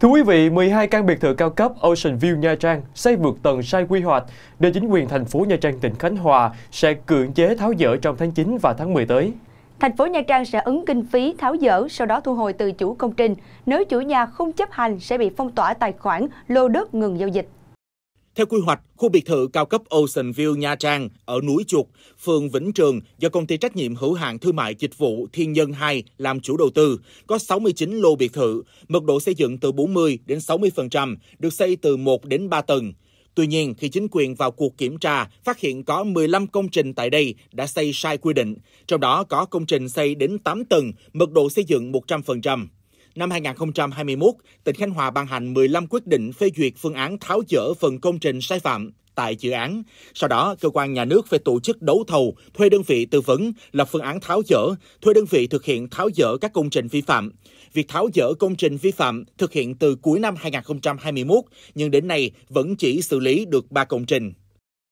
Thưa quý vị, 12 căn biệt thự cao cấp Ocean View Nha Trang xây vượt tầng sai quy hoạch để chính quyền thành phố Nha Trang tỉnh Khánh Hòa sẽ cưỡng chế tháo dỡ trong tháng 9 và tháng 10 tới. Thành phố Nha Trang sẽ ứng kinh phí tháo dỡ, sau đó thu hồi từ chủ công trình. Nếu chủ nhà không chấp hành sẽ bị phong tỏa tài khoản, lô đất ngừng giao dịch. Theo quy hoạch, khu biệt thự cao cấp Ocean View Nha Trang ở núi Chuột, phường Vĩnh Trường do công ty trách nhiệm hữu hạn thương mại dịch vụ Thiên Nhân 2 làm chủ đầu tư, có 69 lô biệt thự, mật độ xây dựng từ 40 đến 60%, được xây từ 1 đến 3 tầng. Tuy nhiên, khi chính quyền vào cuộc kiểm tra, phát hiện có 15 công trình tại đây đã xây sai quy định, trong đó có công trình xây đến 8 tầng, mật độ xây dựng 100% năm 2021, tỉnh Khánh Hòa ban hành 15 quyết định phê duyệt phương án tháo dỡ phần công trình sai phạm tại dự án. Sau đó, cơ quan nhà nước phải tổ chức đấu thầu, thuê đơn vị tư vấn, lập phương án tháo dỡ, thuê đơn vị thực hiện tháo dỡ các công trình vi phạm. Việc tháo dỡ công trình vi phạm thực hiện từ cuối năm 2021, nhưng đến nay vẫn chỉ xử lý được 3 công trình.